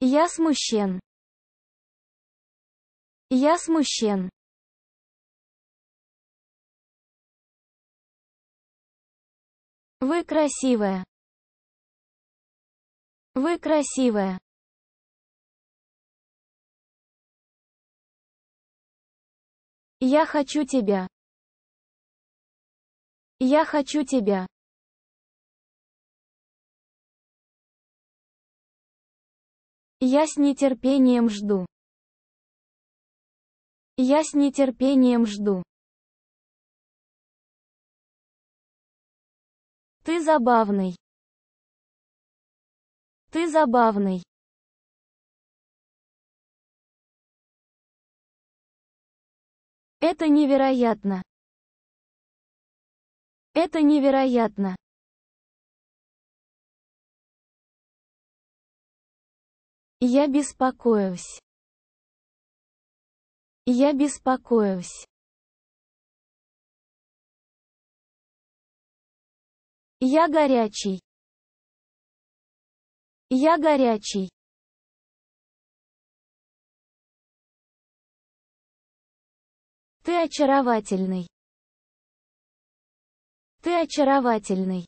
Я смущен. Я смущен. Вы красивая. Вы красивая. Я хочу тебя. Я хочу тебя. Я с нетерпением жду. Я с нетерпением жду. Ты забавный. Ты забавный. Это невероятно. Это невероятно. Я беспокоюсь. Я беспокоюсь. Я горячий. Я горячий. Ты очаровательный. Ты очаровательный.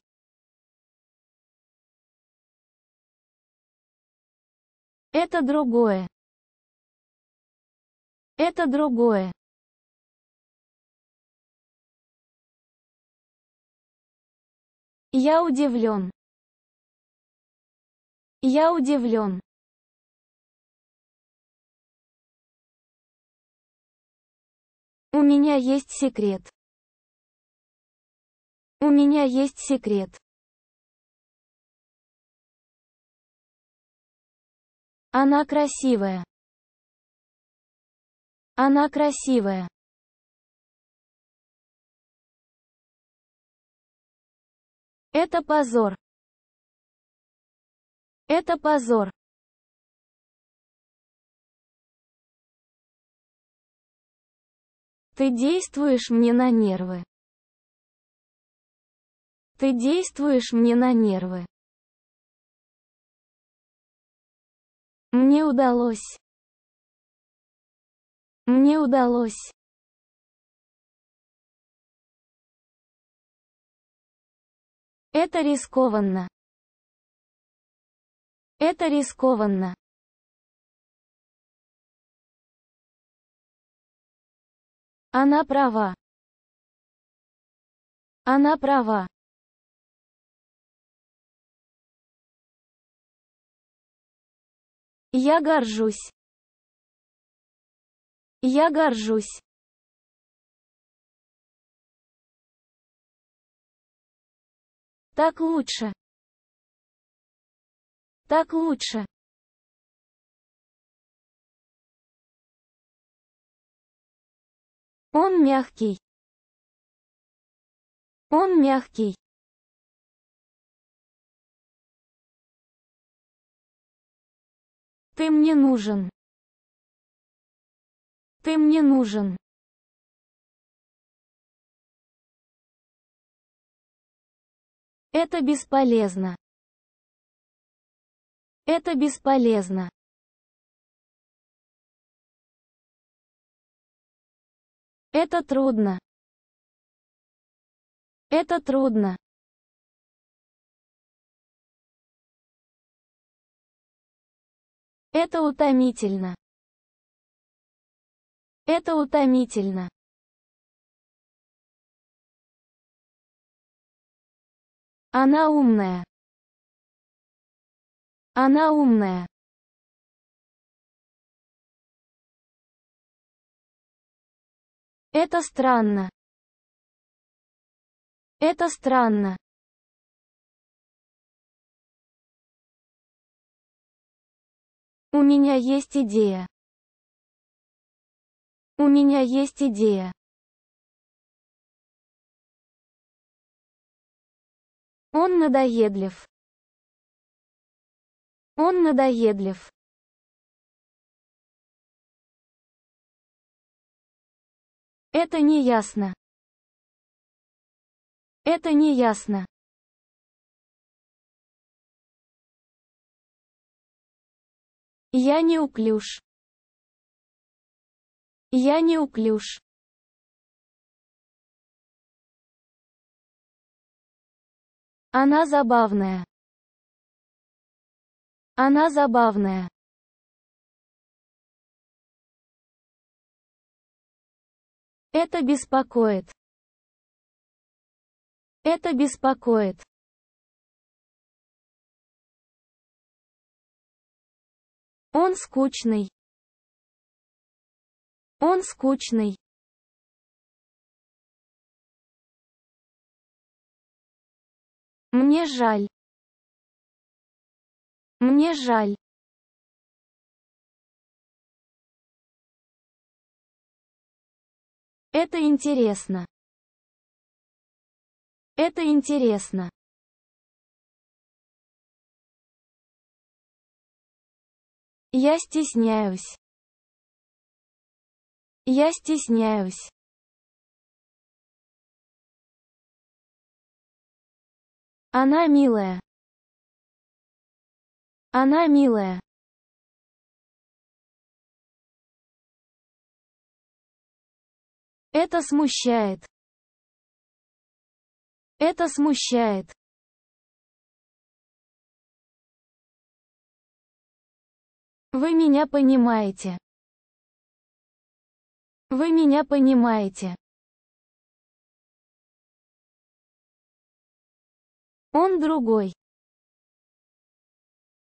Это другое. Это другое. Я удивлен. Я удивлен. У меня есть секрет. У меня есть секрет. Она красивая. Она красивая. Это позор. Это позор. Ты действуешь мне на нервы. Ты действуешь мне на нервы. Мне удалось. Мне удалось. Это рискованно. Это рискованно. Она права. Она права. Я горжусь. Я горжусь. Так лучше. Так лучше. Он мягкий. Он мягкий. Ты мне нужен. Ты мне нужен. Это бесполезно. Это бесполезно. Это трудно. Это трудно. Это утомительно. Это утомительно. Она умная. Она умная. Это странно. Это странно. У меня есть идея. У меня есть идея. Он надоедлив. Он надоедлив. Это не ясно. Это не ясно. Я не уклюж. Я не уклюж. Она забавная. Она забавная. Это беспокоит. Это беспокоит. Он скучный. Он скучный. Мне жаль. Мне жаль. Это интересно. Это интересно. Я стесняюсь. Я стесняюсь. Она милая. Она милая. Это смущает. Это смущает. Вы меня понимаете. Вы меня понимаете. Он другой.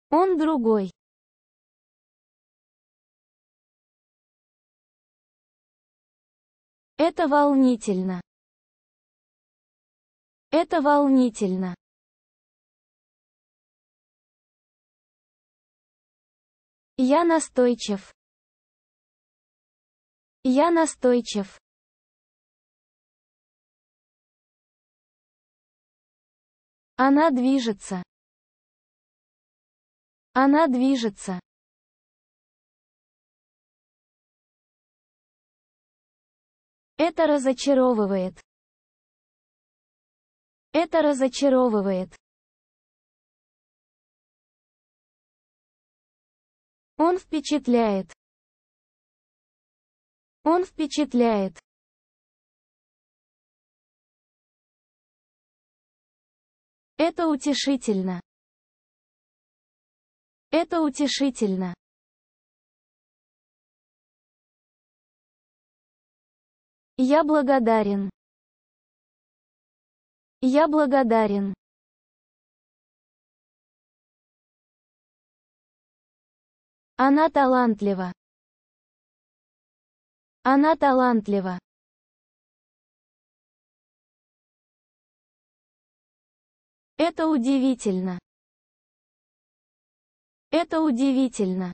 Он другой. Это волнительно. Это волнительно. Я настойчив. Я настойчив. Она движется. Она движется. Это разочаровывает. Это разочаровывает. Он впечатляет. Он впечатляет. Это утешительно. Это утешительно. Я благодарен. Я благодарен. Она талантлива. Она талантлива. Это удивительно. Это удивительно.